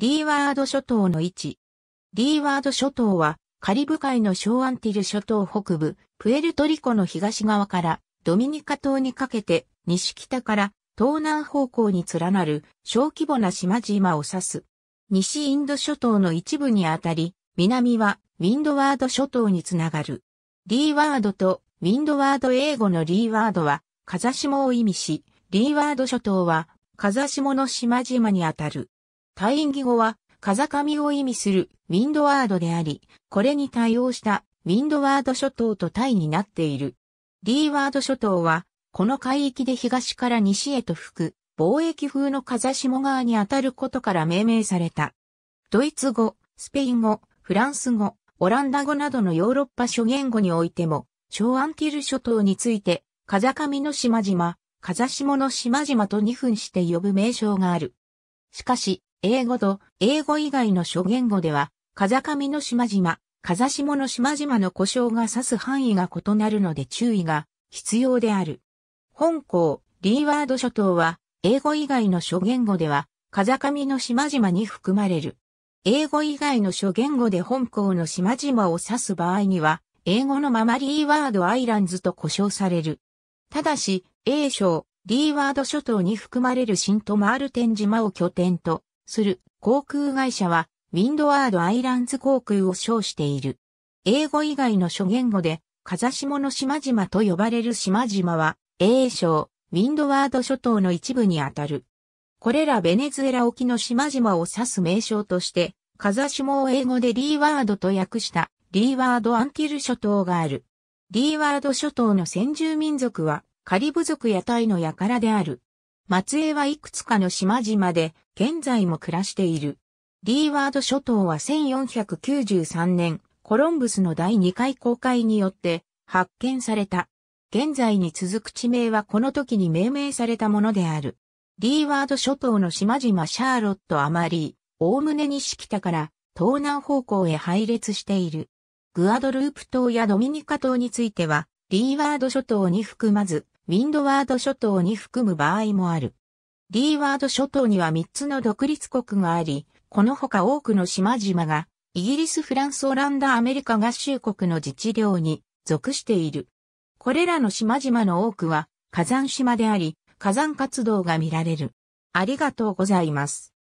リーワード諸島の位置。リーワード諸島は、カリブ海の小アンティル諸島北部、プエルトリコの東側から、ドミニカ島にかけて、西北から東南方向に連なる小規模な島々を指す。西インド諸島の一部にあたり、南はウィンドワード諸島につながる。リーワードとウィンドワード英語のリーワードは、風下を意味し、リーワード諸島は風下の島々にあたる。タインギ語は、風上を意味するウィンドワードであり、これに対応したウィンドワード諸島とタイになっている。リーワード諸島は、この海域で東から西へと吹く、貿易風の風下側に当たることから命名された。ドイツ語、スペイン語、フランス語、オランダ語などのヨーロッパ諸言語においても、小アンティル諸島について、風上の島々、風下の島々と二分して呼ぶ名称がある。しかし、英語と英語以外の諸言語では、風上の島々、風下の島々の故障が指す範囲が異なるので注意が必要である。本校、リーワード諸島は、英語以外の諸言語では、風上の島々に含まれる。英語以外の諸言語で本校の島々を指す場合には、英語のままリーワードアイランズと呼称される。ただし、英称、リーワード諸島に含まれる新ともマるルテン島を拠点とする航空会社は、ウィンドワードアイランズ航空を称している。英語以外の諸言語で、風下の島々と呼ばれる島々は、英称、ウィンドワード諸島の一部にあたる。これらベネズエラ沖の島々を指す名称として、風下を英語でリーワードと訳したリーワードアンティル諸島がある。リーワード諸島の先住民族はカリブ族やタイのやからである。松江はいくつかの島々で現在も暮らしている。リーワード諸島は1493年、コロンブスの第2回航海によって発見された。現在に続く地名はこの時に命名されたものである。リーワード諸島の島々シャーロット・アマリー、おおむね西北から東南方向へ配列している。グアドループ島やドミニカ島については、リーワード諸島に含まず、ウィンドワード諸島に含む場合もある。リーワード諸島には3つの独立国があり、このほか多くの島々が、イギリス、フランス、オランダ、アメリカ合衆国の自治領に属している。これらの島々の多くは火山島であり、火山活動が見られる。ありがとうございます。